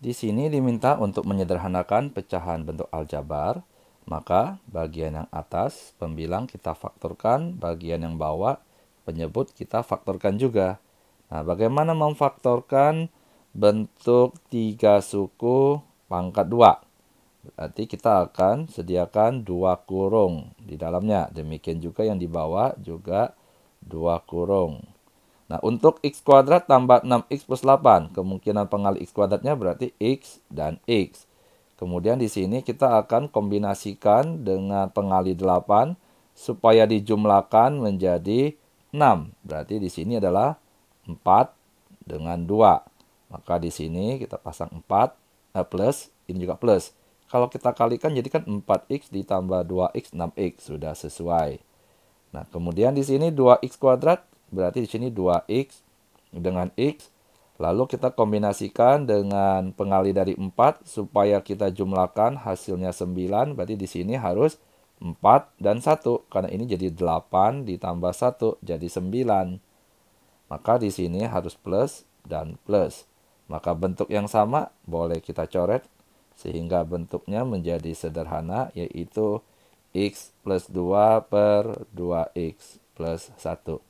Di sini diminta untuk menyederhanakan pecahan bentuk aljabar, maka bagian yang atas pembilang kita faktorkan, bagian yang bawah penyebut kita faktorkan juga. Nah, bagaimana memfaktorkan bentuk tiga suku pangkat 2? Berarti kita akan sediakan dua kurung di dalamnya. Demikian juga yang di bawah juga dua kurung. Nah, untuk x kuadrat tambah 6x plus 8, kemungkinan pengali x kuadratnya berarti x dan x. Kemudian di sini kita akan kombinasikan dengan pengali 8 supaya dijumlahkan menjadi 6. Berarti di sini adalah 4 dengan 2. Maka di sini kita pasang 4 eh, plus, ini juga plus. Kalau kita kalikan jadikan 4x ditambah 2x, 6x. Sudah sesuai. Nah, kemudian di sini 2x kuadrat Berarti di sini 2x dengan x. Lalu kita kombinasikan dengan pengali dari 4 supaya kita jumlahkan hasilnya 9. Berarti di sini harus 4 dan 1. Karena ini jadi 8 ditambah 1 jadi 9. Maka di sini harus plus dan plus. Maka bentuk yang sama boleh kita coret sehingga bentuknya menjadi sederhana yaitu x plus 2 per 2x plus 1.